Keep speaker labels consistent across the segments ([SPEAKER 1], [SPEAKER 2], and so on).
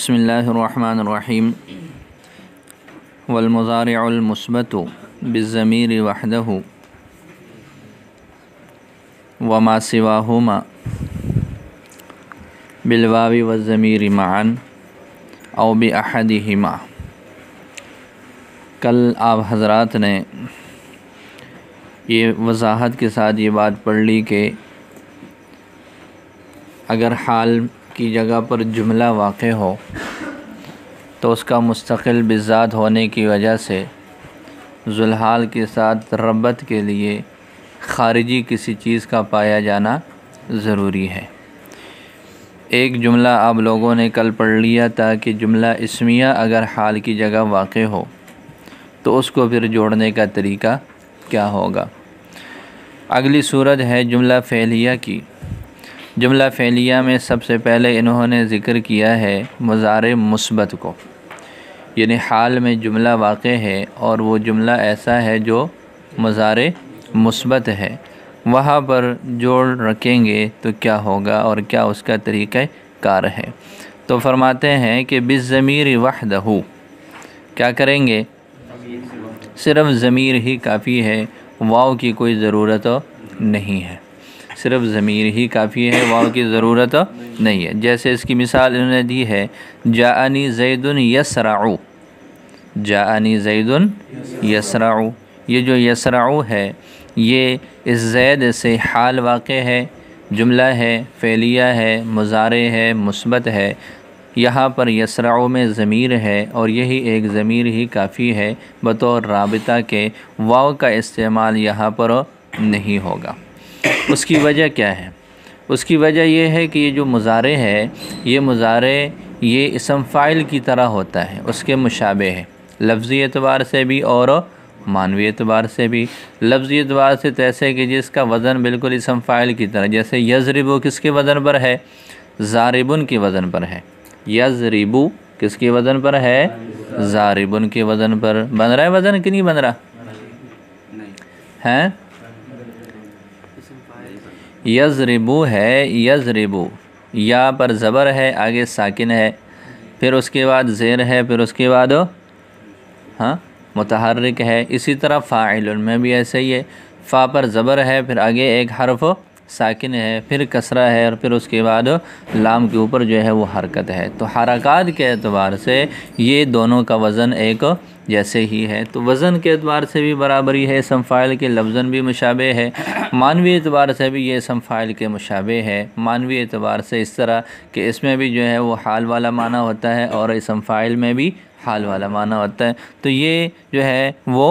[SPEAKER 1] والمضارع المثبت بالضمير وحده وما سواهما بالواو والضمير मान او باحدهما कल आप हजरात ने ये वजाहत के साथ ये बात पढ़ ली कि अगर हाल की जगह पर जुमला वाक़ हो तो उसका मुस्तकिल बिजात होने की वजह से जुलहाल के साथ रबत के लिए खारिजी किसी चीज़ का पाया जाना ज़रूरी है एक जुमला आप लोगों ने कल पढ़ लिया था कि जुमला इसमिया अगर हाल की जगह वाक़ हो तो उसको फिर जोड़ने का तरीका क्या होगा अगली सूरत है जुमला फैलिया की जुमला फ़ैलिया में सबसे पहले इन्होंने ज़िक्र किया है मज़ार मुसबत को यानी हाल में जुमला वाक़ है और वो जुमला ऐसा है जो मज़ार मुसबत है वहाँ पर जोड़ रखेंगे तो क्या होगा और क्या उसका तरीक़ कार है तो फरमाते हैं कि बिस ज़मीर दहू क्या करेंगे सिर्फ ज़मीर ही काफ़ी है वाव की कोई ज़रूरत नहीं है सिर्फ ज़मीर ही काफ़ी है वाव की ज़रूरत नहीं है जैसे इसकी मिसाल इन्होंने दी है जानी जैदन यसराऊ जानी जैदन यसराऊ ये जो यसराऊ है ये इस जैद से हाल वाक़ है जुमला है फैलिया है मुजारे है मुस्बत है यहाँ पर यसराओ में ज़मीर है और यही एक ज़मीर ही काफ़ी है बतौर रबता के वाव का इस्तेमाल यहाँ पर नहीं होगा उसकी वजह क्या है उसकी वजह यह है कि ये जो मुजारे है ये मुजारे ये इसम फ़ाइल की तरह होता है उसके मुशाबे है लफ्ज़ी एतबार से भी और मानवी एतबार से भी लफ्ज़ी एतबार से तैसे तो कि जिसका वज़न बिल्कुल इसम फ़ाइल की तरह जैसे यजरिबू किसके वज़न पर है ज़ारिबुन के वज़न पर है यजरिबू किसके वज़न पर है ज़ारिबुन के वज़न पर बन रहा है वज़न कि नहीं बन रहा है यजरिबू है यजरिबू या पर ज़बर है आगे साकिन है फिर उसके बाद ज़ेर है फिर उसके बाद हाँ मतहरक है इसी तरह फ़ाइल में भी ऐसे ही है फ़ा पर ज़बर है फिर आगे एक हर्फ साकिन है फिर कसरा है और फिर उसके बाद लाम के ऊपर जो है वो हरकत है तो हरकत के अतबार से ये दोनों का वज़न एक जैसे ही है तो वज़न के अतबार से भी बराबरी है समफ़ाइल के लफ्जन भी मुशाबे है मानवी एतबार से भी ये समफ़ाइल के मुशाबे है मानवी एतबार से इस तरह कि इसमें भी जो है वो हाल वाला माना होता है और समफ़ाइल में भी हाल वाला माना होता है तो ये जो है वो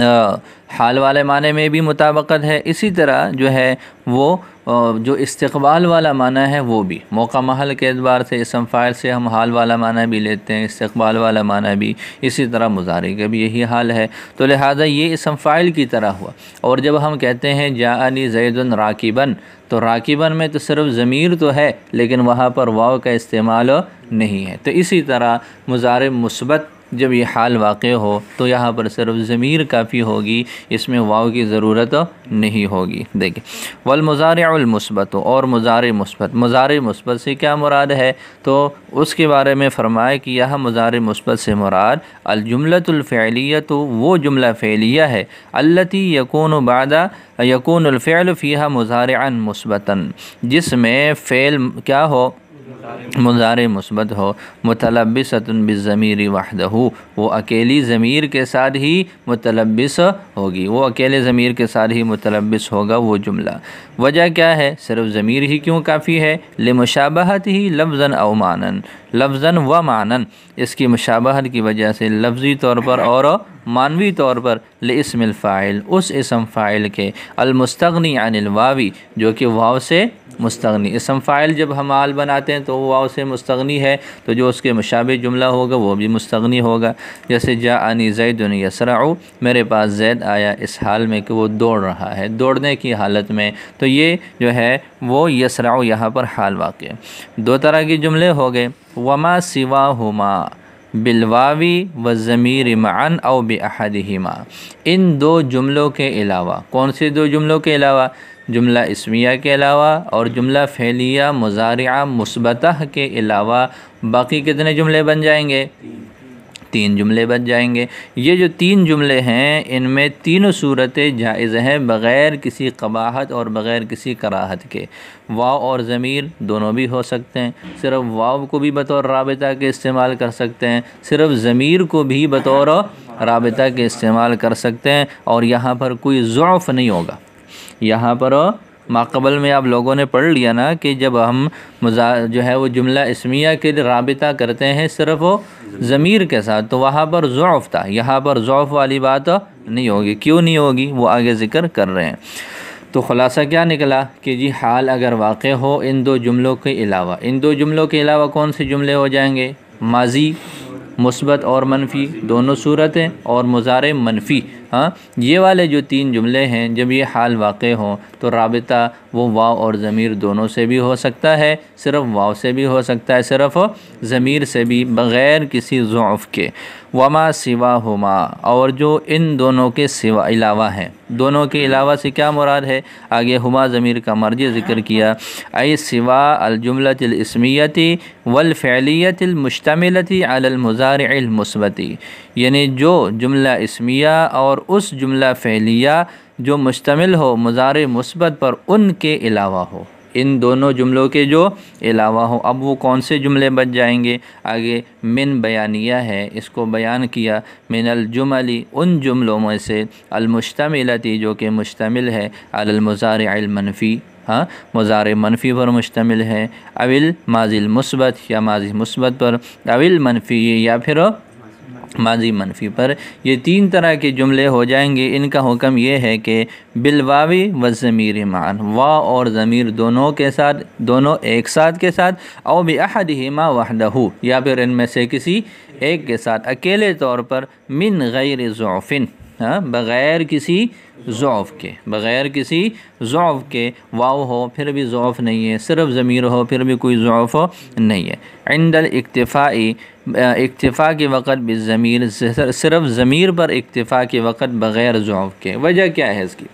[SPEAKER 1] हाल वाले माने में भी मुताबकत है इसी तरह जो है वो जो इस्तबाल वाला माना है वो भी मौका महल के अतबार से इसम फ़ाइल से हम हाल वाला माना भी लेते हैं इस्तबाल वाला माना भी इसी तरह मुजारे का भी यही हाल है तो लिहाजा ये इसम फ़ाइल की तरह हुआ और जब हम कहते हैं जा अली जैदन राकिबन तो राकिबन में तो सिर्फ ज़मीर तो है लेकिन वहाँ पर वाव का इस्तेमाल नहीं है तो इसी तरह मुजार मुसबत जब ये हाल वाक़ हो तो यहाँ पर सिर्फ ज़मीर काफ़ी होगी इसमें वाव की ज़रूरत नहीं होगी देखिए वलमज़ारमस्बत और मज़ार मस्बत मज़ार मस्बत से क्या मुराद है तो उसके बारे में फ़रमाए कि यह मज़ार मस्बत से मुराद अलजुमलतफ़ैलिया तो वो जुमला फ़ैलिया है अल्लती यकून बादा यकूनफ़ैल फ़िया मज़ार मुस्बता जिसमें फ़ैल क्या हो मुजार मुस्बत हो वाहद हो वो अकेली ज़मीर के साथ ही मुतलबस होगी वो अकेले ज़मीर के साथ ही मुतलबस होगा वो जुमला वजह क्या है सिर्फ ज़मीर ही क्यों काफ़ी है लमशाबहत ही लफ्ज़न अवमानन लफजन व मानन इसकी मुशाबहत की वजह से लफ्ज़ी तौर पर और मानवी तौर पर लस्मिल उस इसम फ़ाइल के अलमस्तनी अनिलवावी जो कि वाव से मुस्तनी इसम फ़ाइल जब हम आल बनाते हैं तो हुआ उसे मुस्तगनी है तो जो उसके मुशाबे जुमला होगा वो भी मुस्तगनी होगा जैसे जा आनी जैद यसराऊ मेरे पास जैद आया इस हाल में कि वो दौड़ रहा है दौड़ने की हालत में तो ये जो है वो यसराऊ यहाँ पर हाल वाक़ दो तरह के जुमले हो गए वमा सिवा हुमा बिलवावी व ज़मीर मान अव बहद इन दो जुमलों के अलावा कौन से दो जुमलों के अलावा जुमला इसमिया के अलावा और जुमला फैलिया मज़ारिया मुसबत के अलावा बाकी कितने जुमले बन जाएंगे तीन जुमले बन जाएंगे ये जो तीन जुमले हैं इनमें तीनों सूरतें जायज़ हैं बग़ैर किसी कबाहत और बग़ैर किसी कराहत के वाव और ज़मीर दोनों भी हो सकते हैं सिर्फ वाव को भी बतौर रबता के इस्तेमाल कर सकते हैं सिर्फ ज़मीर को भी बतौर रबता के इस्तेमाल कर सकते हैं और यहाँ पर कोई ज़ौफ़ नहीं होगा यहाँ पर माकबल में आप लोगों ने पढ़ लिया ना कि जब हम मजा जो है वो जुमला इसमिया के लिए रबता करते हैं सिर्फ ज़मीर के साथ तो वहाँ पर ज़ौफ़ था यहाँ पर ज़ौफ़ वाली बात नहीं होगी क्यों नहीं होगी वो आगे ज़िक्र कर रहे हैं तो ख़ुलासा क्या निकला कि जी हाल अगर वाक़ हो इन दो जुमलों के अलावा इन दो जुमलों के अलावा कौन से जुमले हो जाएंगे माजी मुस्बत और मनफी दोनों सूरतें और मुजार मनफी हाँ ये वाले जो तीन जुमले हैं जब ये हाल वाक़ हो तो रबता वो वाव और ज़मीर दोनों से भी हो सकता है सिर्फ़ वाव से भी हो सकता है सिर्फ़ ज़मीर से भी बग़ैर किसी ज़ौफ़ के वमा सिवा हुमा और जो इन दोनों के सिवा अलावा हैं दोनों के अलावा से क्या मुराद है आगे हुमा ज़मीर का मर्ज ज़िक्र किया अय सिवा अलजुमलतलस्मियती वलफ़ैलियतमशतमिलती अलमज़ारमस्बती यानी जो जुमला इसमिया और उस जुमला फ़ैलिया जो मुश्तमिल हो मज़ार मुस्बत पर उनके अलावा हो इन दोनों जुमलों के जो अलावा हो अब वो कौन से जुमले बच जाएंगे आगे मिन बयानिया है इसको बयान किया मिनलजुमली जुमली उन जुमलों में से अलमुश्तमिलती जो कि मुश्तमिल है अलमज़ार अलमनफ़ी हाँ मज़ार मनफ़ी पर मुश्तमिल है अविल माजिल मुस्बत या माजी मुस्बत पर अविल मनफ़ी या फिर माजी मनफी पर ये तीन तरह के जुमले हो जाएंगे इनका हुक्म यह है कि बिलवावी व ज़मीर मान वा और ज़मीर दोनों के साथ दोनों एक साथ के साथ और बेहद ही माँ वहदहू या फिर इनमें से किसी एक के साथ अकेले तौर पर मिन गैर ज़ौफ़िन हाँ, बग़ैर किसी ज़ोफ के बग़ैर किसी ज़ोफ़ के वाव हो फिर भी ज़ोफ़ नहीं है सिर्फ ज़मीर हो फिर भी कोई ज़ोफ़ हो नहीं है इंदल इक्तफ़ाई इक्तफ़ा के वक़्त भी ज़मीर सिर्फ ज़मीर पर इक्तफ़ा के वक़्त बग़ैर ज़ौफ़ के वजह क्या है इसकी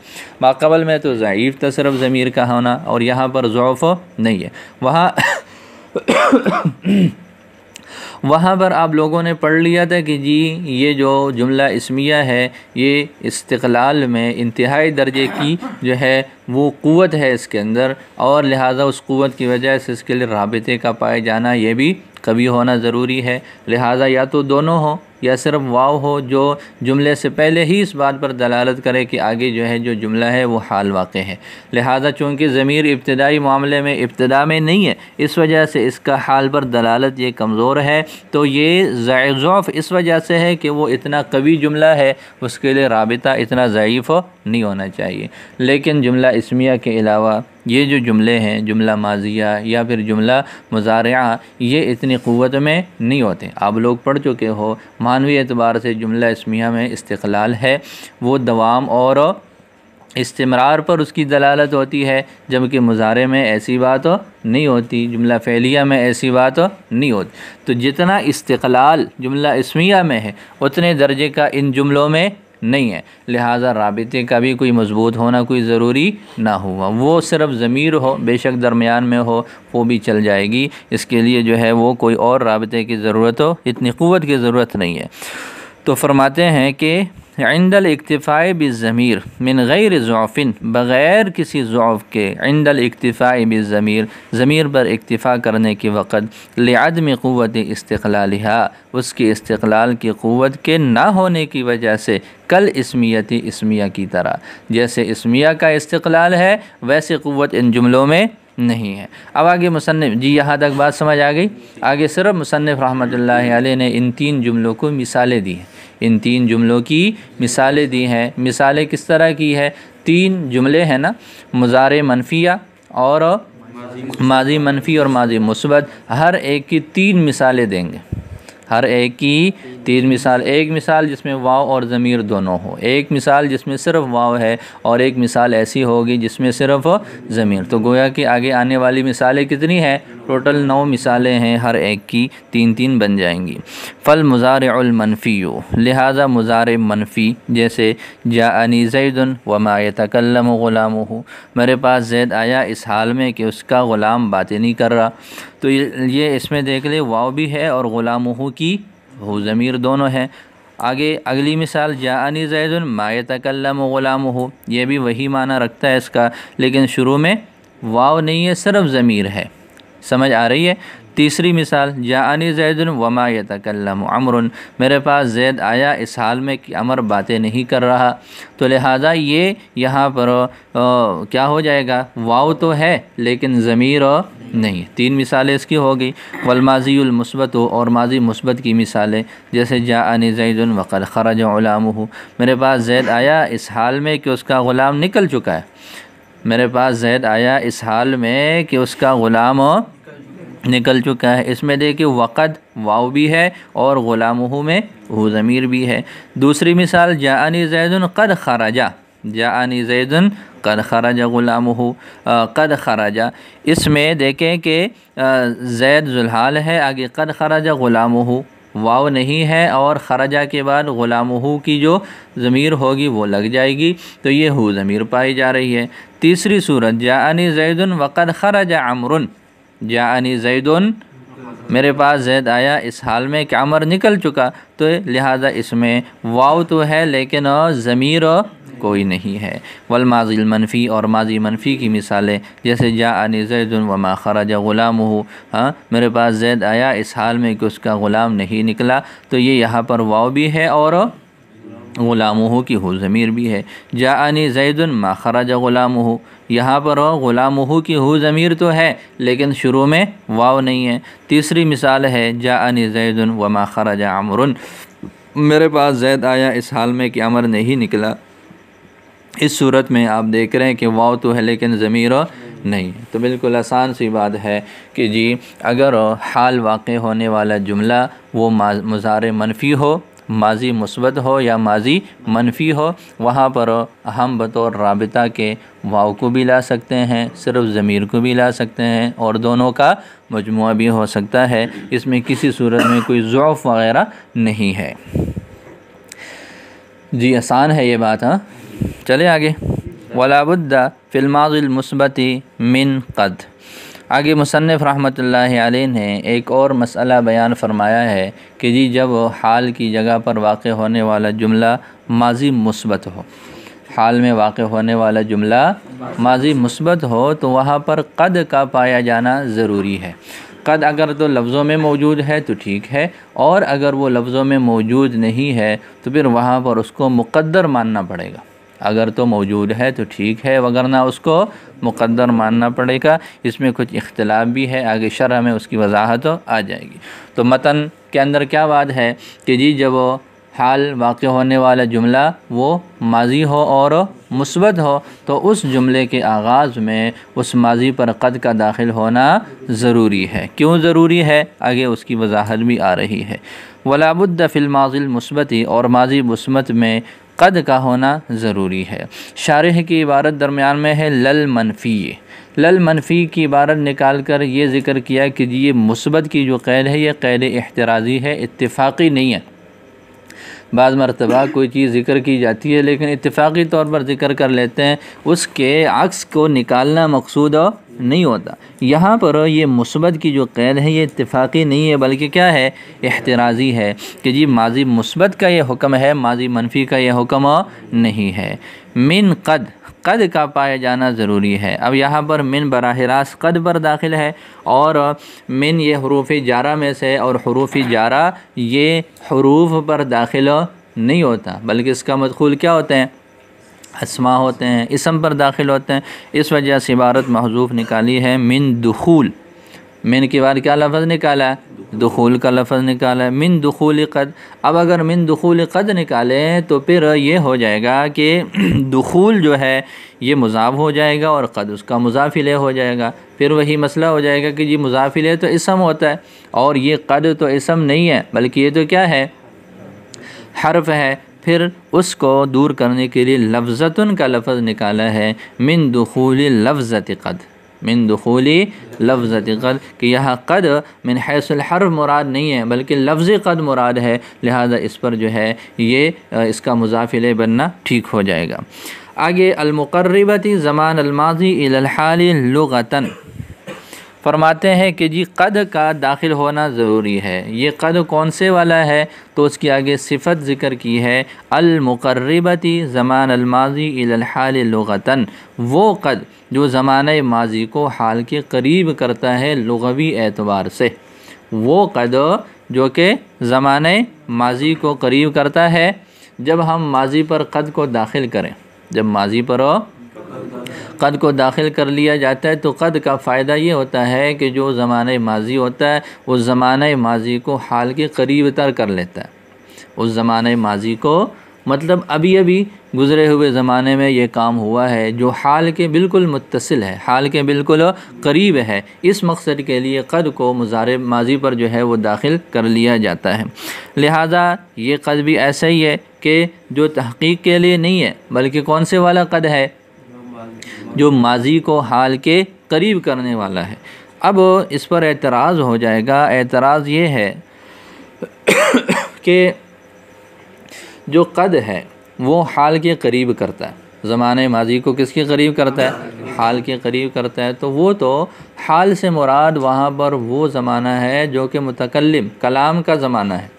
[SPEAKER 1] माकबल में तो ज़यीफ़ था सिर्फ ज़मीर का होना और यहाँ पर ज़ौफ़ नहीं है वहाँ वहाँ पर आप लोगों ने पढ़ लिया था कि जी ये जो जुमला इसमिया है ये इस्तलाल में इंतहाई दर्जे की जो है वो क़वत है इसके अंदर और लिहाजा उस क़वत की वजह से इसके लिए रबते का पाए जाना ये भी कभी होना ज़रूरी है लिहाजा या तो दोनों हो या सिर्फ वाव हो जो जुमले से पहले ही इस बात पर दलालत करे कि आगे जो है जो जुमला है वो हाल वाक़ है लिहाजा चूँकि ज़मीर इब्तदाई मामले में इब्तदा में नहीं है इस वजह से इसका हाल पर दलालत ये कमज़ोर है तो ये जायफ़ इस वजह से है कि वो इतना कवी जुमला है उसके लिए रबता इतना ज़यीफ़ नहीं होना चाहिए लेकिन जुमला इसमिया के अलावा ये जो जुमले हैं जुमला माजिया या फिर जुमला मुजारया ये इतनी क़वत में नहीं होते आप लोग पढ़ चुके हो मानवी एतबार से जुमला इसमिया में इस्तलाल है वो दवाम और इस्तेमरार पर उसकी दलालत होती है जबकि मुजारे में ऐसी बात हो नहीं होती जुमला फैलिया में ऐसी बात हो नहीं होती तो जितना इस्तलाल जुमला इसमिया में है उतने दर्जे का इन जुमलों में नहीं है लिहाजा रबते का भी कोई मजबूत होना कोई ज़रूरी ना हुआ वो सिर्फ ज़मीर हो बेशक दरमियान में हो वो भी चल जाएगी इसके लिए जो है वो कोई और रबते की ज़रूरत हो इतनी क़वत की ज़रूरत नहीं है तो फरमाते हैं कि इंदल बि बज़मीर मिन गैर ज़ौफ़िन बग़ैर किसी ज़ौफ़ के इंदल इकतफ़ाई बि ज़मीर पर इक्तफ़ा करने के वक़्त लियादम क़वत इस्तला उसकी इस्तलाल की क़वत के ना होने की वजह से कल इसमियती इसमिया की तरह जैसे इसमिया का इस्तलाल है वैसे क़वत इन जुमलों में नहीं है अब आगे मुसनफ़ जी यहाँ तक बात समझ आ गई आगे सिर्फ मुसनफ़ रहमत ला ने इन तीन जुमलों को मिसालें दी हैं इन तीन जुमलों की मिसालें दी हैं मिसालें किस तरह की है तीन जुमले हैं ना मज़ार मनफिया और माजी मनफी और माजी मुसबत हर एक की तीन मिसालें देंगे हर एक की तीन मिसाल एक मिसाल जिसमें वाव और ज़मीर दोनों हो एक मिसाल जिसमें सिर्फ वाव है और एक मिसाल ऐसी होगी जिसमें सिर्फ ज़मीर तो गोया कि आगे आने वाली मिसालें कितनी हैं टोटल नौ मिसालें हैं हर एक की तीन तीन बन जाएंगी फ़ल मुज़ारमनफ़ी लिहाजा मुज़ार मनफ़ी जैसे जानी जैदन व ग़ुलाम हो मेरे पास जैद आया इस हाल में कि उसका ग़ुलाम बातें नहीं कर रहा तो ये इसमें देख ले वाव भी है और ग़ुलाम की हो ज़मीर दोनों हैं आगे अगली मिसाल जानी जैदन मातकलम ग़ुलाम हो यह भी वही माना रखता है इसका लेकिन शुरू में वाव नहीं है सिर्फ ज़मीर है समझ आ रही है तीसरी मिसाल यानी जैद वमा तकल्लम अमर मेरे पास जैद आया इस हाल में कि अमर बातें नहीं कर रहा तो लिहाजा ये यहाँ पर ओ, क्या हो जाएगा वाव तो है लेकिन ज़मीर नहीं तीन मिसालें इसकी हो गई वलमाजीमस्बत हो और माजी मुस्बत की मिसालें जैसे जान जैद वक़ल खरज ग़ुलाम हो मेरे पास जैद आया इस हाल में कि उसका ग़ुलाम निकल चुका है मेरे पास जैद आया इस हाल में कि उसका ग़ुलाम निकल चुका है इसमें देखिए वक़द वाव भी है और ग़ुलाम में हु ज़मीर भी है दूसरी मिसाल जानी जैदन कद खराजा जानी जैदन कद खराजा ग़ुलाम हो कद खराजा इसमें देखें कि जैद जुल्हाल है आगे कद खराजा ग़ुलाम हो वाव नहीं है और खराजा के बाद ग़ुलामहू की जो ज़मीर होगी वो लग जाएगी तो ये हु ज़मीर पाई जा रही है तीसरी सूरत जानी जैदन वक़द खराजा अमरुन जानी जैदन मेरे पास जैद आया इस हाल में कि अमर निकल चुका तो लिहाजा इसमें वाव तो है लेकिन ज़मीर कोई नहीं है वल माजिल मनफ़ी और माजी मनफ़ी की मिसालें जैसे जा अन जैदन वमा खराज ग़ुलाम हो हाँ मेरे पास जैद आया इस हाल में कि उसका ग़ुलाम नहीं निकला तो ये यहाँ पर वाव भी है और ग़ुलाम हो की हो ज़मीर भी है जा अन जैदन मा खराज ग़ुलाम हो यहाँ पर ग़ुलाम हो की हो ज़मीर तो है लेकिन शुरू में वाव नहीं है तीसरी मिसाल है जा अन जैदन वमा खराज अमर मेरे पास जैद आया इस हाल में कि अमर नहीं निकला इस सूरत में आप देख रहे हैं कि वाव तो है लेकिन ज़मीर नहीं तो बिल्कुल आसान सी बात है कि जी अगर हाल वाक़ होने वाला जुमला वो मज़ार मनफी हो माजी मुस्बत हो या माजी मनफी हो वहाँ पर हम बतौर रबता के वाव को भी ला सकते हैं सिर्फ ज़मीर को भी ला सकते हैं और दोनों का मजमू भी हो सकता है इसमें किसी सूरत में कोई ज़ौफ़ वग़ैरह नहीं है जी आसान है ये बात हाँ चले आगे वलाबुद्दा फ़िल्माज़िलमस्बती मिन कद आगे मुसनफ़ रहमत ने एक और मसला बयान फरमाया है कि जी जब हाल की जगह पर वाक़ होने वाला जुमला माजी मुस्बत हो हाल में वाक़ होने वाला जुमला माजी मुस्बत हो तो वहाँ पर कद का पाया जाना ज़रूरी है कद अगर तो लफ्ज़ों में मौजूद है तो ठीक है और अगर वो लफ्ज़ों में मौजूद नहीं है तो फिर वहाँ पर उसको मुकद्दर मानना पड़ेगा अगर तो मौजूद है तो ठीक है वगरना उसको मुकद्दर मानना पड़ेगा इसमें कुछ इख्तलाफ भी है आगे शरह में उसकी वजाहत तो आ जाएगी तो मतन के अंदर क्या बात है कि जी जब वो हाल वाक़ होने वाला जुमला वो माजी हो और मुस्बत हो तो उस जुमले के आगाज़ में उस माजी पर कद का दाखिल होना ज़रूरी है क्यों ज़रूरी है आगे उसकी वजाहत भी आ रही है वलाबुद्द फ़िलमाजिल मुस्बती और माजी मुस्बत में कद का होना ज़रूरी है शारह की इबारत दरमियान में है लल मनफी लल मनफी की इबारत निकाल कर ये ज़िक्र किया कि ये मुसबत की जो कैद है ये कैद एहतराज़ी है इतफ़ाक़ी नहीं है बाद मरतबा कोई चीज़ ज़िक्र की जाती है लेकिन इतफ़ाक़ी तौर पर ज़िक्र कर लेते हैं उसके अक्स को निकालना मकसूद और नहीं होता यहाँ पर यह मुसबत की जो कैद है ये इतफ़ाक़ी नहीं है बल्कि क्या है एहतराज़ी है कि जी माजी मुसबत का ये हुक्म है माजी मनफी का ये हुक्म नहीं है मिन कद कद का पाया जाना ज़रूरी है अब यहाँ पर मिन बरह रास्त कद पर दाखिल है और मिन ये हरूफ जारा में से और हरूफ जारा ये हरूफ पर दाखिल नहीं होता बल्कि इसका मदखूल क्या होते हैं हसमा होते हैं इसम पर दाखिल होते हैं इस वजह से इबारत महजूफ़ निकाली है मिन दखूल मिन के बाद क्या लफ्ज़ निकाला है दखूल का लफ्ज़ निकाला है मिन दखूल कद अब अगर मिन दखूल कद निकालें तो फिर ये हो जाएगा कि दखूल जो है ये मुजाव हो जाएगा और कद उसका मुजाफिले हो जाएगा फिर वही मसला हो जाएगा कि जी मुजाफिले तो इसम होता है और ये कद तो इसम नहीं है बल्कि ये तो क्या है हर्फ है फिर उसको दूर करने के लिए लफ्ज़तन का लफ्ज़ निकाला है मिन दखूल लफ्ज़त कद मिन दखूल लफ्ज़त कद कि यह कद मिन हैसलहर मुराद नहीं है बल्कि लफ्ज़ कद मुराद है लिहाजा इस पर जो है ये इसका मुजाफिले बनना ठीक हो जाएगा आगे अलमकरबती ज़मान अलमाजी इलहाल लगतन फरमाते हैं कि जी कद का दाखिल होना ज़रूरी है ये कद कौन से वाला है तो उसके आगे सिफत ज़िक्र की है अलमक़रबती ज़मान अलमाजी लगता वो कद जो ज़मान माजी को हाल के करीब करता है लगवी एतबार से वो कद जो कि ज़मान माजी को करीब करता है जब हम माजी पर कद को दाखिल करें जब माजी पर कद को दाखिल कर लिया जाता है तो कद का फ़ायदा ये होता है कि जो ज़माना माजी होता है उस ज़माना माजी को हाल के करीब तर कर लेता है उस ज़माना माजी को मतलब अभी अभी गुज़रे हुए ज़माने में ये काम हुआ है जो हाल के बिल्कुल मुतसिल है हाल के बिल्कुल करीब है इस मकसद के लिए कद को मुजार माजी पर जो है वो दाखिल कर लिया जाता है लिहाजा ये कद भी ऐसा ही है कि जो तहकीक के लिए नहीं है बल्कि कौन से वाला कद है जो माजी को हाल के करीब करने वाला है अब इस पर एतराज़ हो जाएगा एतराज़ ये है कि जो कद है वो हाल के करीब करता है ज़माने माजी को किसके करीब करता है हाल के करीब करता है तो वो तो हाल से मुराद वहाँ पर वो ज़माना है जो कि मुतकलम कलाम का ज़माना है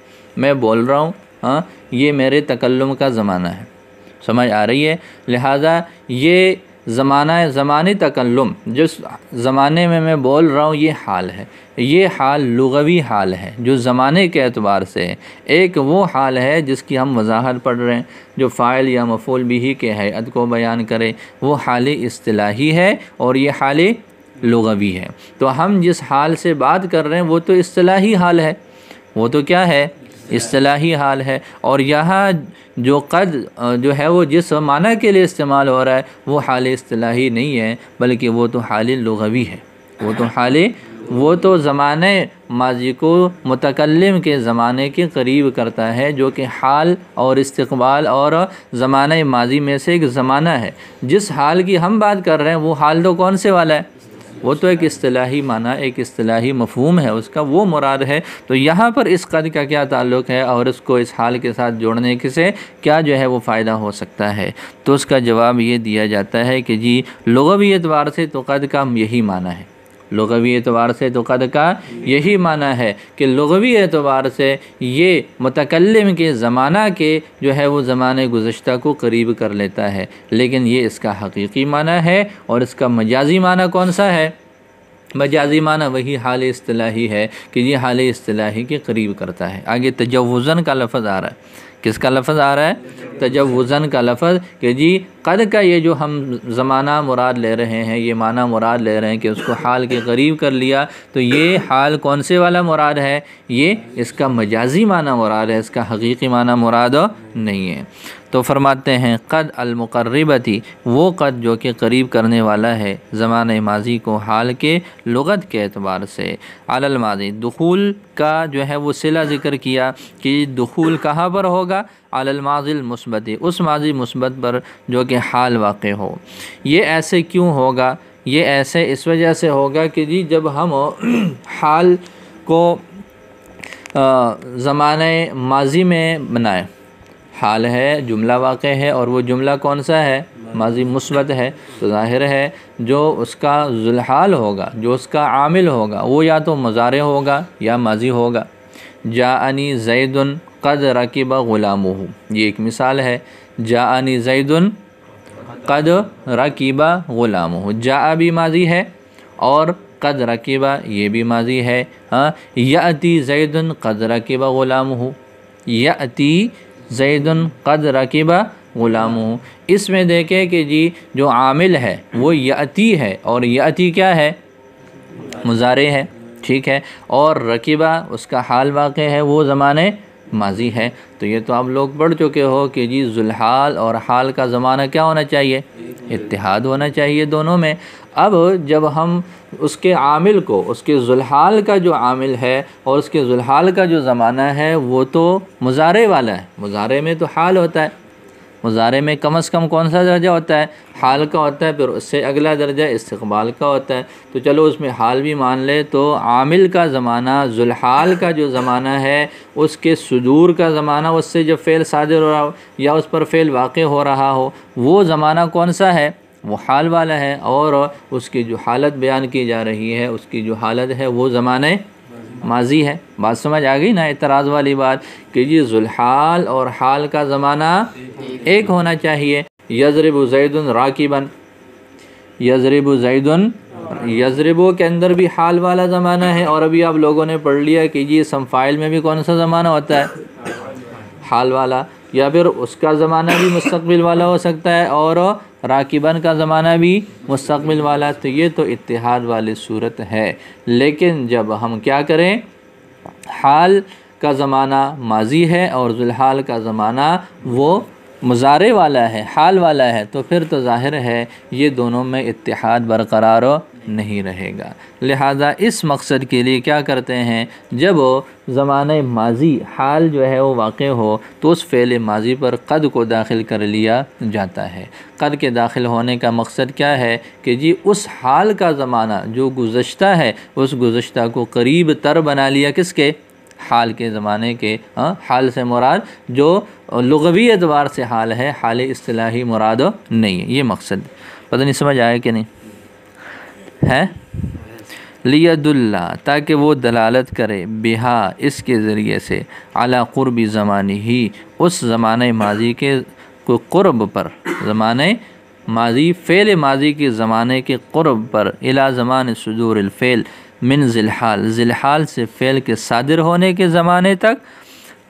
[SPEAKER 1] मैं बोल रहा हूँ हाँ ये मेरे तकल्लुम का ज़माना है समझ आ रही है लिहाजा ये ज़माना ज़मानी तकल्लुम जिस ज़माने में मैं बोल रहा हूँ ये हाल है ये हाल लुगवी हाल है जो ज़माने के अतबार से है एक वो हाल है जिसकी हम वजाहत पढ़ रहे हैं जो फ़ाइल या मफूल भी ही के हैत को बयान करें वो हाल अतलाही है और ये हाल लुगवी है तो हम जिस हाल से बात कर रहे हैं वो तो असलाही हाल है वो तो क्या है असलाही हाल है और यहाँ जो कद जो है वो जिस माना के लिए इस्तेमाल हो रहा है वो हाल असलाही नहीं है बल्कि वो तो हाल लगवी है वो तो हाल वो तो ज़माने माजी को मतकलम के ज़माने के करीब करता है जो कि हाल और इस्तबाल और ज़माने माजी में से एक ज़माना है जिस हाल की हम बात कर रहे हैं वो हाल तो कौन से वाला है वो तो एक असलाही माना एक अलाही मफहम है उसका वो मुराद है तो यहाँ पर इस कद का क्या ताल्लुक़ है और इसको इस हाल के साथ जोड़ने के से क्या जो है वो फ़ायदा हो सकता है तो उसका जवाब ये दिया जाता है कि जी लगवी एतवार से तो कद का यही माना है लगवी एतबार से तो कद का यही माना है कि लगवी एतबार से ये मतकलम के ज़माना के जो है वो ज़माने गुज्त को करीब कर लेता है लेकिन ये इसका हकीकी माना है और इसका मजाजी माना कौन सा है मजाजी माना वही हाल असलाही है कि ये हाल असलाही के करीब करता है आगे तजवज़न का लफज आ रहा है किसका लफज आ रहा है तजवन का लफज कि जी कद का ये जो हम ज़माना मुराद ले रहे हैं ये माना मुराद ले रहे हैं कि उसको हाल के करीब कर लिया तो ये हाल कौन से वाला मुराद है ये इसका मजाजी माना मुराद है इसका हकीकी माना मुराद नहीं है तो फरमाते हैं कद अलमकरबती वो कद जो कि करीब करने वाला है ज़मान माजी को हाल के लगत के अतबार से अलमाजी दखूल का जो है वो सिला ज़िक्र किया कि दखूल कहाँ पर होगा अलमाजिल मुस्बत उस माजी मुस्बत पर जो कि हाल वाक़ हो ये ऐसे क्यों होगा ये ऐसे इस वजह से होगा कि जी जब हम हाल को ज़मान माजी में बनाए हाल है जुमला वाक़ है और वो जुमला कौन सा है माजी मुस्बत है तो ज़ाहिर है जो उसका जुलहाल होगा जो उसका आमिल होगा वो या तो मज़ारे होगा या माजी होगा जानी जैदन कद रकीब ग़ुलाम ये एक मिसाल है जानी जैदन कद रकीबा ग़ुलाम जा भी माजी है और कद रकीबा ये भी माजी है हाँ यति जैदन कद रकीब ग़ुलाम यति जैदन कद रकीबा ग़ुलाम हूँ इसमें देखें कि जी जो आमिल है वो यती है और यती क्या है मुजारे है ठीक है और रकीबा उसका हाल वाक़ है वो ज़माने माजी है तो ये तो आप लोग पढ़ चुके हो कि जी जुल्हाल और हाल का ज़माना क्या होना चाहिए इतिहाद होना चाहिए दोनों में अब जब हम उसके आमिल को उसके जुल्हाल का जो आमिल है और उसके जुल्हाल का जो ज़माना है वो तो मुजारे वाला है मुजारे में तो हाल होता है मुजारे में कम अज़ कम कौन सा दर्जा होता है हाल का होता है फिर उससे अगला दर्जा इस्तबाल का होता है तो चलो उसमें हाल भी मान ले तो आमिल का ज़माना जुलहाल का जो ज़माना है उसके सुदूर का ज़माना उससे जब फ़ेल साजिर हो रहा हो या उस पर फ़ेल वाक़ हो रहा हो वो ज़माना कौन सा है वो हाल वाला है और उसकी जो हालत बयान की जा रही है उसकी जो हालत है वो ज़माने माजी है बात समझ आ गई ना एतराज़ वाली बात कि जी जुल्हाल और हाल का ज़माना एक होना चाहिए यजरब जैदन राकिबन यजरब जैदन यजरबो के अंदर भी हाल वाला ज़माना है और अभी आप लोगों ने पढ़ लिया कि जी समफ़ाइल में भी कौन सा ज़माना होता है हाल वाला या फिर उसका ज़माना भी मुस्तबिल वाला हो सकता है और राकिबन का ज़माना भी मुस्तबिल वाला तो ये तो इतिहाद वाली सूरत है लेकिन जब हम क्या करें हाल का ज़माना माजी है और जुलहाल का ज़माना वो मुजारे वाला है हाल वाला है तो फिर तो ज़ाहिर है ये दोनों में इतिहाद बरकरार नहीं रहेगा लिहाजा इस मकसद के लिए क्या करते हैं जब वो ज़मान माजी हाल जो है वो वाक़ हो तो उस फ़ेल माजी पर कद को दाखिल कर लिया जाता है कद के दाखिल होने का मकसद क्या है कि जी उस हाल का ज़माना जो गुज्त है उस गुज्त को करीब तर बना लिया किसके हाल के ज़माने के हाँ हाल से मुराद जो लगवी एतबार से हाल है हाल असलाही मुराद नहीं है ये मकसद पता नहीं समझ आया कि नहीं है लियादुल्ला ताकि वो दलालत करे बिहा इसके ज़रिए से अला क़ुरबी ज़मानी ही उस ज़माने माजी के को क़ुरब पर ज़माने माजी फ़ेल माजी के ज़माने के क़ुरब पर इला ज़मान सदूरफ़ेल मिन ज़िलहाल ज़िलहाल से फ़ेल के सादिर होने के ज़माने तक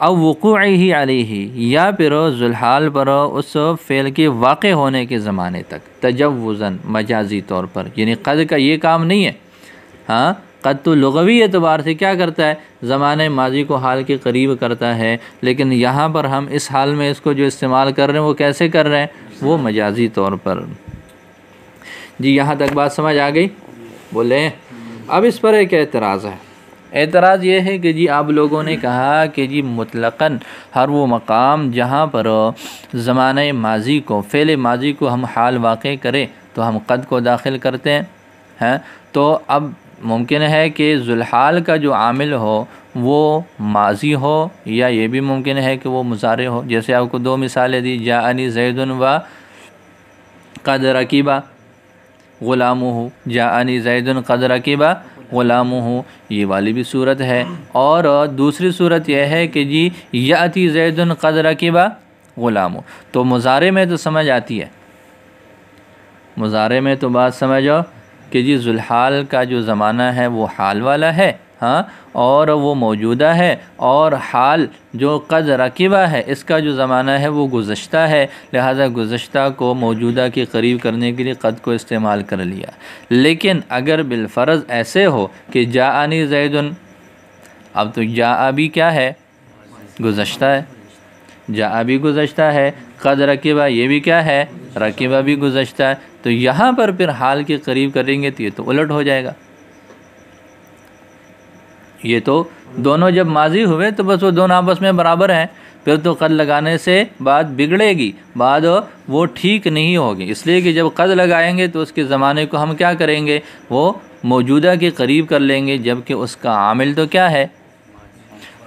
[SPEAKER 1] अब वक़ू ही ही या फिर जिलहाल पर उस फ़ेल के वाक़ होने के ज़माने तक तजवज़न मजाजी तौर पर यानी कद का ये काम नहीं है हाँ कद तो लगवी एतबार से क्या करता है ज़माने माजी को हाल के करीब करता है लेकिन यहाँ पर हम इस हाल में इसको जो इस्तेमाल कर रहे हैं वो कैसे कर रहे हैं वो मजाजी तौर पर जी यहाँ तक बात समझ आ गई बोले अब इस पर एक एतराज़ है एतराज़ ये है कि जी आप लोगों ने कहा कि जी मुतलकन हर वो मकाम जहाँ पर ज़माने माजी को फ़ेल माजी को हम हाल वाक़ करें तो हम कद को दाखिल करते हैं हैं तो अब मुमकिन है कि जुलहाल का जो आमिल हो वो माजी हो या ये भी मुमकिन है कि वो मुजारे हो जैसे आपको दो मिसालें दी जा अनी जैदन व कद रकीबा ग़ुलाम हो जानी जैदन कद रकीबा ग़ुलाम हो ये वाली भी सूरत है और दूसरी सूरत यह है कि जी या अति जैदन कद रकीबा ग़ुलाम हो तो मुजारे में तो समझ आती है मुजारे में तो बात समझ आओ कि जी जुल्हाल का जो ज़माना है वो हाल वाला है हाँ और वो मौजूदा है और हाल जो कद रकीबा है इसका जो ज़माना है वो गुज्त है लिहाजा गुज्त को मौजूदा के करीब करने के लिए कद को इस्तेमाल कर लिया लेकिन अगर बिलफरज़ ऐसे हो कि जा आनी जैदन अब तो जा अभी क्या है गुज्त है जा अभी गुज्त है कद रकीबा ये भी क्या है रकीबा भी गुज्त है तो यहाँ पर फिर हाल के करीब करेंगे तो ये तो उलट हो जाएगा ये तो दोनों जब माजी हुए तो बस वो दोनों आपस में बराबर हैं फिर तो कद लगाने से बात बिगड़ेगी बाद वो ठीक नहीं होगी इसलिए कि जब कद लगाएंगे तो उसके ज़माने को हम क्या करेंगे वो मौजूदा के करीब कर लेंगे जबकि उसका आमिल तो क्या है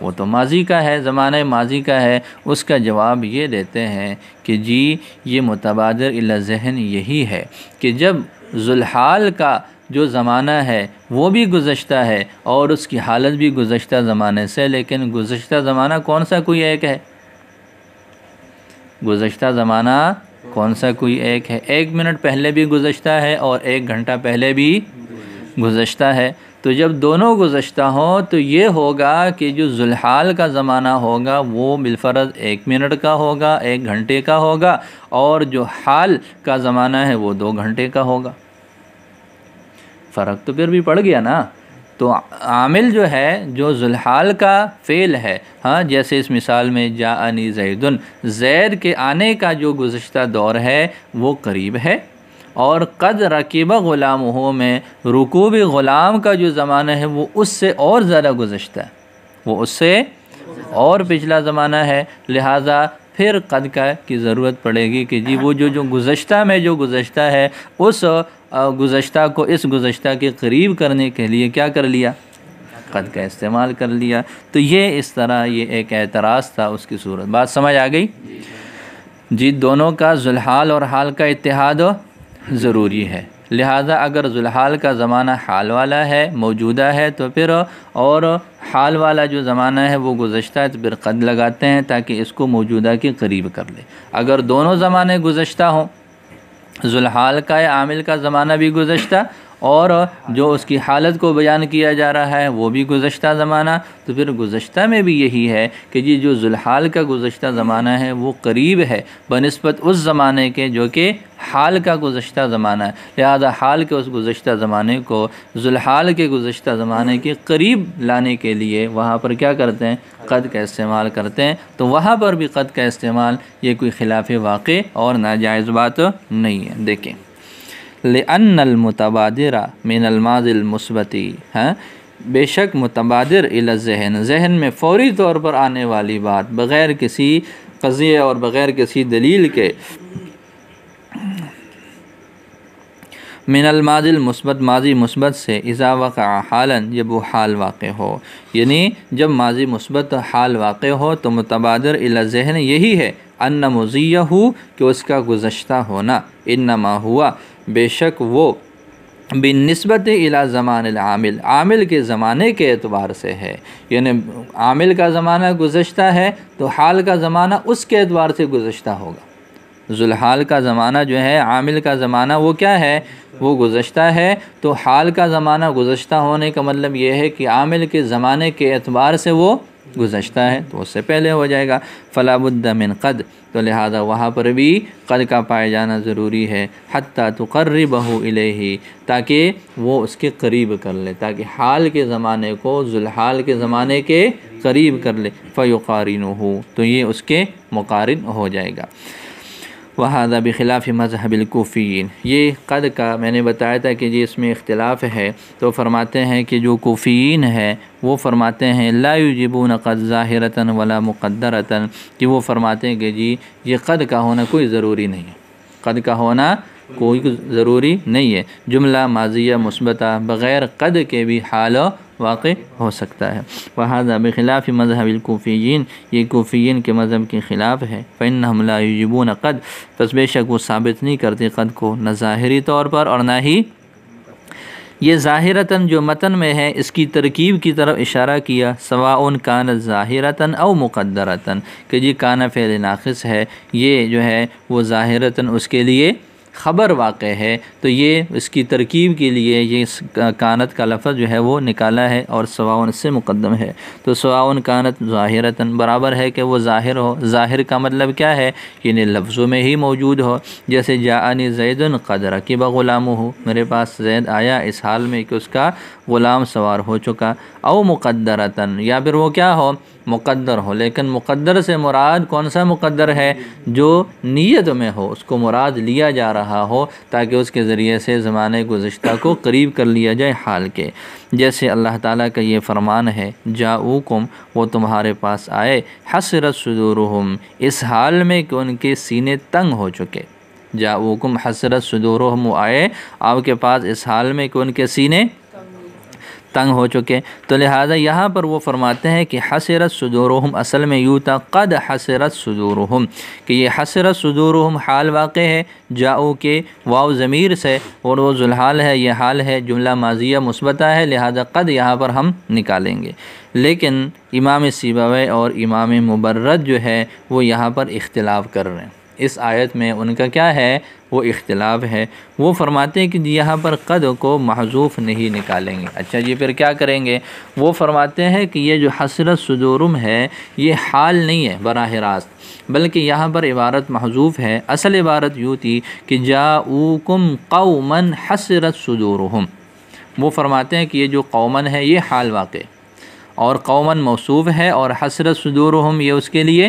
[SPEAKER 1] वो तो माजी का है ज़माने माजी का है उसका जवाब ये देते हैं कि जी ये मुतबादर जहन यही है कि जब जुलहाल का जो ज़माना है वो भी गुज्त है और उसकी हालत भी गुज्त ज़माने से लेकिन गुज्त ज़माना कौन सा कोई एक है गुज्त ज़माना कौन सा कोई एक है एक मिनट पहले भी गुज्त है और एक घंटा पहले भी गुज्त है तो जब दोनों गुज्त हों तो ये होगा कि जो जुल्हाल का ज़माना होगा वो बिलफरज एक मिनट का होगा एक घंटे का होगा और जो हाल का ज़माना है वो दो घंटे का होगा फ़र्क तो फिर भी पड़ गया ना तो आमिल जो है जो जुल्हाल का फ़ेल है हाँ जैसे इस मिसाल में जा अनी जैदन जैद के आने का जो गुज्त दौर है वो करीब है और कद रकीब ग़ुलाम हो में रुकूब ग़ुलाम का जो ज़माना है वो उससे और ज़्यादा गुज्त है वो उससे और पिछला ज़माना है लिहाजा फिर कद का की ज़रूरत पड़ेगी कि जी वो जो जो गुज्त में जो गुज्त है उस गुज्त को इस गुज्त के करीब करने के लिए क्या कर लिया कद का इस्तेमाल कर लिया तो ये इस तरह ये एक एतराज़ था उसकी सूरत बात समझ आ गई जी दोनों का जुल्हाल और हाल का इतिहाद ज़रूरी है लिहाजा अगर जुल्हाल का ज़माना हाल वाला है मौजूदा है तो फिर और हाल वाला जो ज़माना है वो गुज्त तो फिर कद लगाते हैं ताकि इसको मौजूदा के करीब कर ले अगर दोनों ज़माने गुज्त हों जुलहाल का या आमिल का ज़माना भी गुजशत और जो उसकी हालत को बयान किया जा रहा है वो भी गुज्त ज़माना तो फिर गुज्त में भी यही है कि ये जो जुल्हाल का गुज्त ज़माना है वो करीब है बनस्बत उस ज़माने के जो कि हाल का गुज्त ज़माना है लिहाजा हाल के उस गुज्त ज़माने को जुल्हाल के गुज्त ज़माने के करीब लाने के लिए वहाँ पर क्या करते हैं कद का इस्तेमाल करते हैं तो वहाँ पर भी कद का इस्तेमाल ये कोई खिलाफ वाक़ और नाजायज़ बात नहीं है देखें लनमतबादरा मिनलमाज़मस्बती हैं बेशक मुतबादर जहन जहन में फ़ौरी तौर पर आने वाली बात बग़ैर किसी क़ज़े और बग़ैर किसी दलील के मिनलमाजिल मुस्बत माजी मुस्बत से इजावा का हालन जब वो हाल वाक़ हो यानी जब माजी मुस्बत हाल वाक़ हो तो मुतबादर इलाजहन यही है अन मुज़िया हो कि उसका गुजशत होना इनमा हुआ बेशक वो नस्बत इला ज़मान आमिल आमिल के ज़माने के एतबार से है यानी आमिल का ज़माना गुजशत है तो हाल का ज़माना उसके एतबार से गुजशत होगा जुलहाल का ज़माना जो है आमिल का ज़माना वो क्या है वो गुजशत है तो हाल का ज़माना गुजशत होने का मतलब ये है कि आमिल के ज़माने के एतबार से वो गुजश्ता है तो उससे पहले हो जाएगा फ़लाबुद्दमिन कद तो लिहाजा वहाँ पर भी कद का पाया जाना ज़रूरी है हती तो बहू ही ताकि वो उसके करीब कर ले ताकि हाल के ज़माने को जुलहाल के ज़माने के करीब कर ले फ़युकारिन हो तो ये उसके मुकारिन हो जाएगा वहादा बखिलाफ़ मजहबिलकूफ़ीन ये कद का मैंने बताया था कि जी इसमें इख्तलाफ है तो फरमाते हैं कि जो कोफ़ीन है वो फरमाते हैं जब नकद ज़ाहिरता वला मुक़दरता कि वो फरमाते हैं कि जी ये कद का होना कोई ज़रूरी नहीं है कद का होना कोई ज़रूरी नहीं है जुमला माजिया मुस्बता बग़ैर कद के भी हाल वाक़ हो सकता है वहादा बखिलाफ़ मजहबिलकूफ़ीन ये कोफ़ीन के मज़हब के ख़िलाफ़ है हमला हमलाबून कद बस बेशक वो साबित नहीं करते कद को न ज़ाहरी तौर पर और ना ही ये ज़ाहिरता जो मतन में है इसकी तरकीब की तरफ इशारा किया उन कान ज़ाहिरता और मुक़दरता कि जी काना फ़ैल नाखिस है ये जो है वो ज़ाहिरता उसके लिए ख़बर वाक़ है तो ये इसकी तरकीब के लिए ये कानत का लफ्ज़ जो है वो निकाला है और सवाउन से मुकदम है तो सवाउन कानत ज़ाहिरता बराबर है कि वो ज़ाहिर हो ज़ाहिर का मतलब क्या है इन्हें लफ्ज़ों में ही मौजूद हो जैसे जानी जैदन कदर कि ग़ुलाम हो मेरे पास जैद आया इस हाल में कि उसका ग़ुलाम सवार हो चुका अव मुकदरता या फिर वो क्या हो मुकद्दर हो लेकिन मुकद्दर से मुराद कौन सा मुकद्दर है जो नीयत में हो उसको मुराद लिया जा रहा हो ताकि उसके ज़रिए से ज़माने गुज्त को करीब कर लिया जाए हाल के जैसे अल्लाह ताला का ये फ़रमान है जाऊकुम वो तुम्हारे पास आए हसरत सदूरहम इस हाल में कि उनके सीने तंग हो चुके जाऊकुम हसरत सदूरहम आए आपके पास इस हाल में कि उनके सीने तंग हो चुके तो लिहाजा यहाँ पर वो फरमाते हैं कि हसरत सदूरहम असल में यूँ था कद हसरत सदूरहम कि ये हसरत सदूरहम हाल वाक़ है जाऊ के वाव ज़मीर से और वो जुल्हाल है यह हाल है जुमला माजिया मुस्बता है लिहाजा कद यहाँ पर हम निकालेंगे लेकिन इमाम सीबावे और इमाम मुबर्रत जो है वो यहाँ पर इख्तलाफ कर रहे हैं इस आयत में उनका क्या है वो इख्तलाफ है वो फरमाते हैं कि यहाँ पर कद को महजूफ़ नहीं निकालेंगे अच्छा जी फिर क्या करेंगे वो फरमाते हैं कि ये जो हसरत सदोरम है ये हाल नहीं है बरह रास्त बल्कि यहाँ पर इबारत महजूफ़ है असल इबारत यूँ थी कि कम कौमन हसरत सदोरहम वो फरमाते हैं कि ये जो कौमन है ये हाल वाक़ और कौमन मौसू है और हसरत सदूर हम ये उसके लिए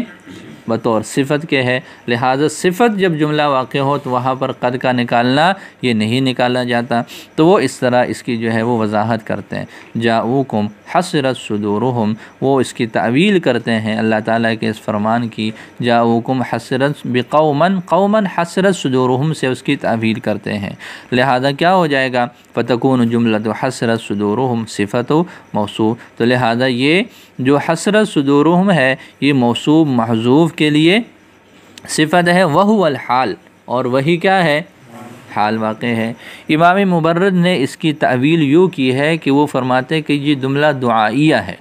[SPEAKER 1] बतौर सिफत के है लिहाजा सिफत जब जुमला वाक़ हो तो वहाँ पर कद का निकालना ये नहीं निकाला जाता तो वो इस तरह इसकी जो है वो वजाहत करते हैं जाऊकुम हसरत सदूरहम वो इसकी तवील करते हैं अल्लाह ताली के इस फरमान की जाऊकुम हसरत बेकौमन कौमन हसरत सदूरहम से उसकी तवील करते हैं लिहाजा क्या हो जाएगा फ़तकून जुमलत हसरत सदूरहम सिफत मौसू तो लिहाजा ये जो हसरत सदूरहम है ये मौसू महजूब के लिए सिफत है वह हाल और वही क्या है हाल वाक़ है इमाम मुबर्रद ने इसकी तवील यूँ की है कि वो फरमाते कि ये जुमला दुआया है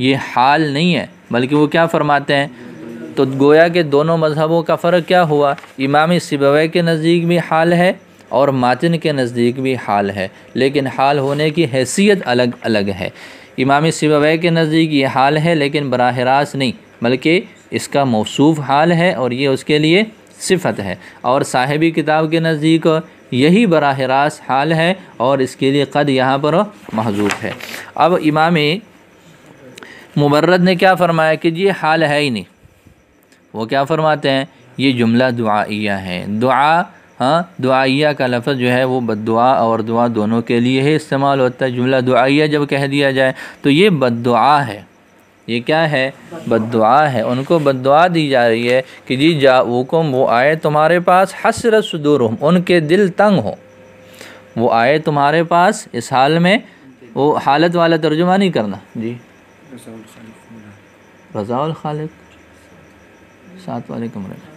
[SPEAKER 1] ये हाल नहीं है बल्कि वो क्या फरमाते हैं तो गोया के दोनों मजहबों का फ़र्क क्या हुआ इमाम सिबवे के नज़दीक भी हाल है और मातिन के नज़दीक भी हाल है लेकिन हाल होने की हैसियत अलग अलग है इमाम सिबवै के नज़दीक ये हाल है लेकिन बरह रास्त नहीं बल्कि इसका मौसू हाल है और ये उसके लिए सिफत है और साहिबी किताब के नज़दीक यही बरह रास्त हाल है और इसके लिए कद यहाँ पर महजूफ है अब इमाम मुबरद ने क्या फ़रमाया कि ये हाल है ही नहीं वो क्या फ़रमाते हैं ये जुमला दुआया है दुआ हाँ दुआया का लफ्ज़ जो है वो बदुआ और दुआ दोनों के लिए ही इस्तेमाल होता है जुमला दुआया जब कह दिया जाए तो ये बदुआ है ये क्या है बदुआ है उनको बदुआ दी जा रही है कि जी जा वकुम वो आए तुम्हारे पास हसरत सदूरहम उनके दिल तंग हो वो आए तुम्हारे पास इस हाल में वो हालत वाला तर्जुमा नहीं करना जी रजाउल खालिक साथ वाले कमरे में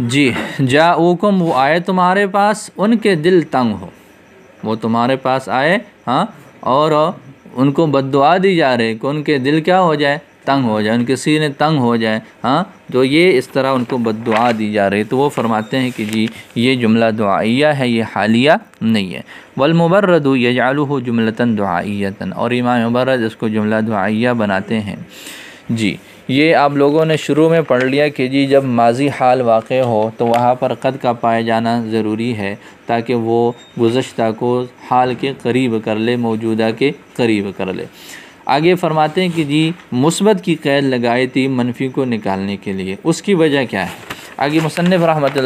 [SPEAKER 1] जी जा ऊकुम वो आए तुम्हारे पास उनके दिल तंग हो वो तुम्हारे पास आए हाँ और उनको बदुआ दी जा रही कि उनके दिल क्या हो जाए तंग हो जाए उनके सीने तंग हो जाए हाँ तो ये इस तरह उनको बदुआ दी जा रही तो वो फरमाते हैं कि जी ये जुमला दुआइया है ये हालिया नहीं है वलमबरद ये जालू हो जुमलता दुआतन और इमाम मुबरद इसको जुमला दुआया बनाते हैं जी ये आप लोगों ने शुरू में पढ़ लिया कि जी जब माजी हाल वाक़ हो तो वहाँ पर कद का पाया जाना ज़रूरी है ताकि वो गुज्त को हाल के करीब कर ले मौजूदा के करीब कर ले आगे फरमाते हैं कि जी मुस्बत की कैद लगाई थी मनफी को निकालने के लिए उसकी वजह क्या है आगे मुसनफ़ रहमत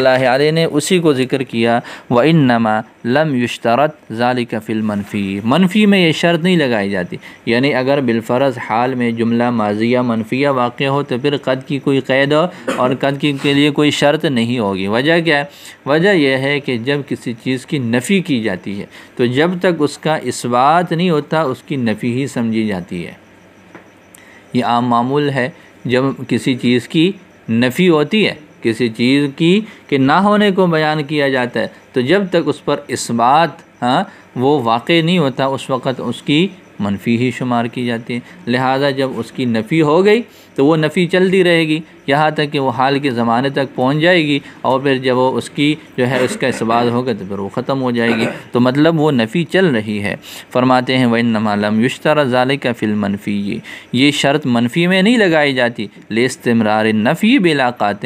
[SPEAKER 1] ने उसी को ज़िक्र किया व इन नमा लम युशतरत ज़ालिक फ़िल मनफ़ी मनफ़ी में ये शर्त नहीं लगाई जाती यानी अगर बिलफ़रज़ हाल में जुमला माजिया मनफिया वाक़ हो तो फिर कद की कोई कैद और कद की के लिए कोई शर्त नहीं होगी वजह क्या है वजह यह है कि जब किसी चीज़ की नफ़ी की जाती है तो जब तक उसका बात नहीं होता उसकी नफ़ी ही समझी जाती है ये आम मामूल है जब किसी चीज़ की नफ़ी होती है किसी चीज़ की के ना होने को बयान किया जाता है तो जब तक उस पर बात हाँ वो वाक़ नहीं होता उस वक़्त उसकी मनफी ही शुमार की जाती है लिहाजा जब उसकी नफ़ी हो गई तो वो नफ़ी चलती रहेगी यहाँ तक कि वो हाल के ज़माने तक पहुँच जाएगी और फिर जब वो उसकी जो है उसका इसबात होगा तो फिर वो ख़त्म हो जाएगी तो मतलब वो नफ़ी चल रही है फरमाते हैं वही नमालम युशतर ज़ाल का फिल मनफ़ी ये ये शर्त मनफ़ी में नहीं लगाई जाती ले इस्तमरार नफ़ी बेला क़ात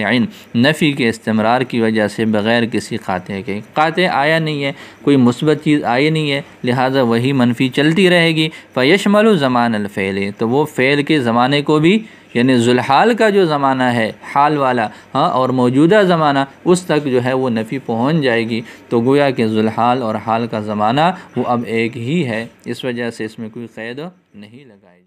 [SPEAKER 1] नफ़ी के इस्तेमरार की वजह से बग़ैर किसी खाते के खाते आया नहीं है कोई मुस्बत चीज़ आई नहीं है लिहाजा वही मनफ़ी चलती रहेगी फ़यशमल ज़मान फ़ैल तो वो फ़ैल के ज़माने को भी यानी जुलहाल का जो ज़माना है हाल वाला हाँ और मौजूदा ज़माना उस तक जो है वो नफ़ी पहुँच जाएगी तो गोया कि जुलहाल और हाल का ज़माना वो अब एक ही है इस वजह से इसमें कोई क़ैद नहीं लगाएगी